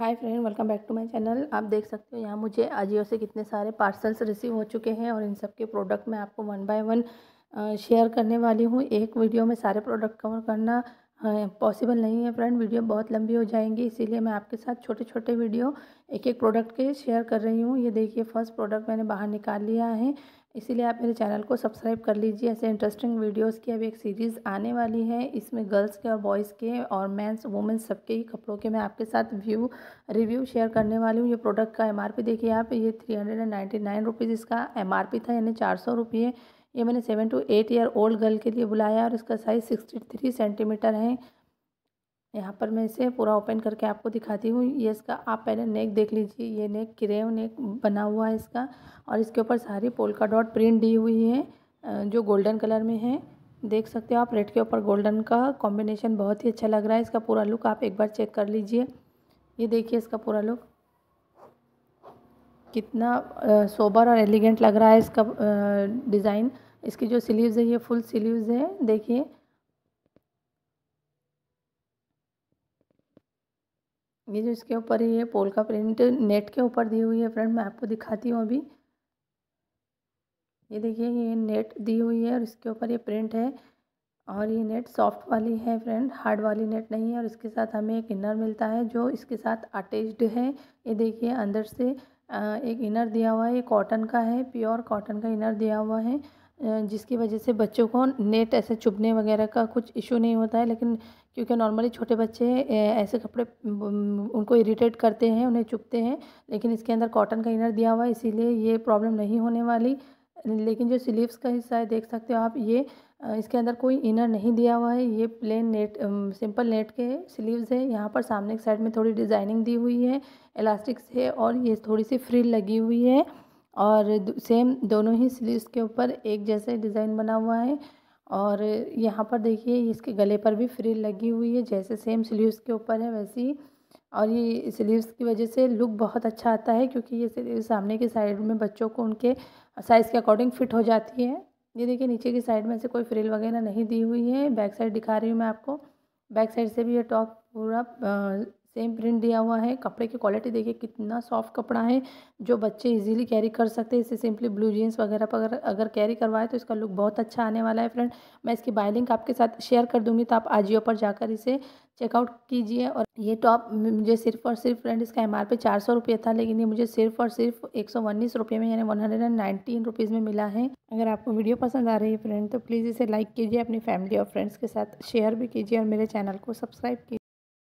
hi friend welcome back to my channel आप देख सकते हो यहाँ मुझे अजियो से कितने सारे पार्सल्स रिसीव हो चुके हैं और इन सब के प्रोडक्ट मैं आपको वन बाय वन शेयर करने वाली हूँ एक वीडियो में सारे प्रोडक्ट कवर करना पॉसिबल हाँ, नहीं है फ्रेंड वीडियो बहुत लंबी हो जाएंगी इसीलिए मैं आपके साथ छोटे छोटे वीडियो एक एक प्रोडक्ट के शेयर कर रही हूँ ये देखिए फर्स्ट प्रोडक्ट मैंने बाहर निकाल लिया है इसीलिए आप मेरे चैनल को सब्सक्राइब कर लीजिए ऐसे इंटरेस्टिंग वीडियोस की अभी एक सीरीज़ आने वाली है इसमें गर्ल्स के और बॉयज़ के और मेंस वुमेंस सबके ही कपड़ों के मैं आपके साथ व्यू रिव्यू शेयर करने वाली हूँ ये प्रोडक्ट का एमआरपी देखिए आप ये three hundred and ninety nine rupees इसका एम था यानी चार सौ रुपये ये मैंने seven to eight year old girl के लिए बुलाया और इसका साइज़ सिक्सटी थ्री सेंटीमीटर है यहाँ पर मैं इसे पूरा ओपन करके आपको दिखाती हूँ ये इसका आप पहले नेक देख लीजिए ये नेक क्रेव नेक बना हुआ है इसका और इसके ऊपर सारी पोलका डॉट प्रिंट दी हुई है जो गोल्डन कलर में है देख सकते हो आप रेड के ऊपर गोल्डन का कॉम्बिनेशन बहुत ही अच्छा लग रहा है इसका पूरा लुक आप एक बार चेक कर लीजिए ये देखिए इसका पूरा लुक कितना सोबर और एलिगेंट लग रहा है इसका डिज़ाइन इसकी जो स्लीव्स है ये फुल स्लीव्स है देखिए ये जो इसके ऊपर ये पोल का प्रिंट नेट के ऊपर दी हुई है फ्रेंड मैं आपको दिखाती हूँ अभी ये देखिए ये नेट दी हुई है और इसके ऊपर ये प्रिंट है और ये नेट सॉफ्ट वाली है फ्रेंड हार्ड वाली नेट नहीं है और इसके साथ हमें एक इनर मिलता है जो इसके साथ अटैच्ड है ये देखिए अंदर से एक इनर दिया हुआ है ये कॉटन का है प्योर कॉटन का इनर दिया हुआ है जिसकी वजह से बच्चों को नेट ऐसे चुभने वगैरह का कुछ इशू नहीं होता है लेकिन क्योंकि नॉर्मली छोटे बच्चे ऐसे कपड़े उनको इरिटेट करते हैं उन्हें चुभते हैं लेकिन इसके अंदर कॉटन का इनर दिया हुआ है इसीलिए ये प्रॉब्लम नहीं होने वाली लेकिन जो स्लीव्स का हिस्सा है देख सकते हो आप ये इसके अंदर कोई इनर नहीं दिया हुआ है ये प्लेन नेट सिंपल नेट के स्लीव्स है यहाँ पर सामने के साइड में थोड़ी डिज़ाइनिंग दी हुई है इलास्टिक्स है और ये थोड़ी सी फ्रिल लगी हुई है और सेम दोनों ही स्लीव्स के ऊपर एक जैसे डिज़ाइन बना हुआ है और यहाँ पर देखिए इसके गले पर भी फ्रिल लगी हुई है जैसे सेम स्लीव्स के ऊपर है वैसे ही और ये स्लीव्स की वजह से लुक बहुत अच्छा आता है क्योंकि ये स्लीव सामने के साइड में बच्चों को उनके साइज़ के अकॉर्डिंग फिट हो जाती है ये देखिए नीचे की साइड में से कोई फ्रिल वगैरह नहीं दी हुई है बैक साइड दिखा रही हूँ मैं आपको बैक साइड से भी ये टॉप पूरा सेम प्रिंट दिया हुआ है कपड़े की क्वालिटी देखिए कितना सॉफ्ट कपड़ा है जो बच्चे इजीली कैरी कर सकते हैं इसे सिंपली ब्लू जीन्स वगैरह पर अगर अगर कैरी करवाए तो इसका लुक बहुत अच्छा आने वाला है फ्रेंड मैं इसकी बाय लिंक आपके साथ शेयर कर दूंगी तो आप आजियो पर जाकर इसे चेकआउट कीजिए और ये टॉप मुझे सिर्फ और सिर्फ फ्रेंड इसका एम आर चार सौ रुपये था लेकिन ये मुझे सिर्फ और सिर्फ एक सौ उन्नीस रुपये में यानी one hundred and nineteen rupees में मिला है अगर आपको वीडियो पसंद आ रही है फ्रेंड तो प्लीज़ इसे लाइक कीजिए अपनी फैमिली और फ्रेंड्स के साथ शेयर भी कीजिए और मेरे चैनल को सब्सक्राइब कीजिए